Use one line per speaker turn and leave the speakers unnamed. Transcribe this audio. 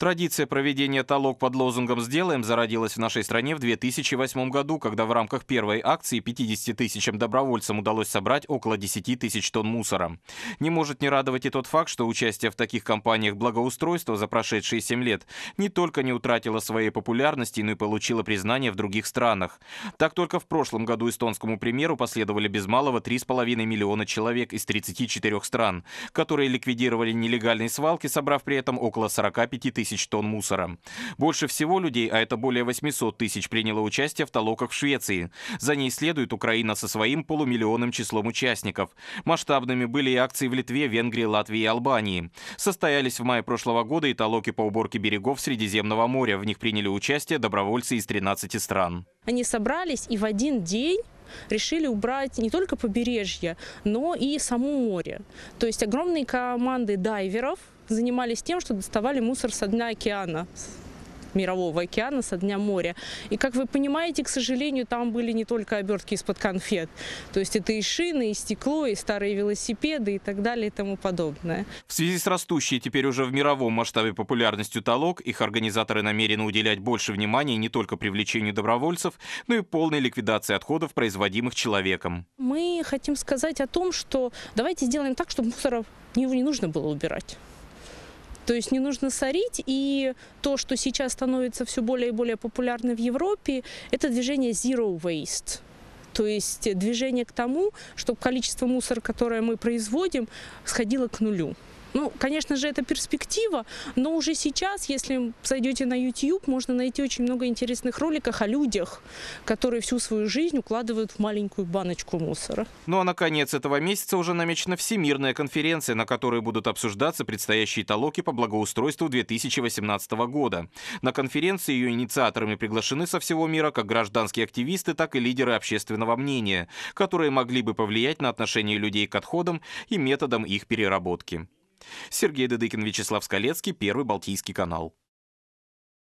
Традиция проведения толок под лозунгом «Сделаем» зародилась в нашей стране в 2008 году, когда в рамках первой акции 50 тысячам добровольцам удалось собрать около 10 тысяч тонн мусора. Не может не радовать и тот факт, что участие в таких кампаниях благоустройства за прошедшие 7 лет не только не утратило своей популярности, но и получило признание в других странах. Так только в прошлом году эстонскому примеру последовали без малого 3,5 миллиона человек из 34 стран, которые ликвидировали нелегальные свалки, собрав при этом около 45 тысяч тысяч тонн мусора. Больше всего людей, а это более 800 тысяч, приняло участие в толоках в Швеции. За ней следует Украина со своим полумиллионным числом участников. Масштабными были и акции в Литве, Венгрии, Латвии и Албании. Состоялись в мае прошлого года и толоки по уборке берегов Средиземного моря. В них приняли участие добровольцы из 13 стран.
Они собрались и в один день решили убрать не только побережье, но и само море. То есть огромные команды дайверов занимались тем, что доставали мусор со дна океана, Мирового океана, со дня моря. И, как вы понимаете, к сожалению, там были не только обертки из-под конфет. То есть это и шины, и стекло, и старые велосипеды, и так далее, и тому подобное.
В связи с растущей теперь уже в мировом масштабе популярностью талог их организаторы намерены уделять больше внимания не только привлечению добровольцев, но и полной ликвидации отходов, производимых человеком.
Мы хотим сказать о том, что давайте сделаем так, чтобы мусоров не нужно было убирать. То есть не нужно сорить. И то, что сейчас становится все более и более популярным в Европе, это движение Zero Waste. То есть движение к тому, чтобы количество мусора, которое мы производим, сходило к нулю. Ну, конечно же, это перспектива, но уже сейчас, если зайдете на YouTube, можно найти очень много интересных роликов о людях, которые всю свою жизнь укладывают в маленькую баночку мусора.
Ну а на конец этого месяца уже намечена всемирная конференция, на которой будут обсуждаться предстоящие толоки по благоустройству 2018 года. На конференции ее инициаторами приглашены со всего мира как гражданские активисты, так и лидеры общественного мнения, которые могли бы повлиять на отношение людей к отходам и методам их переработки. Сергей Дедыкин, Вячеслав Скалецкий, Первый Балтийский канал.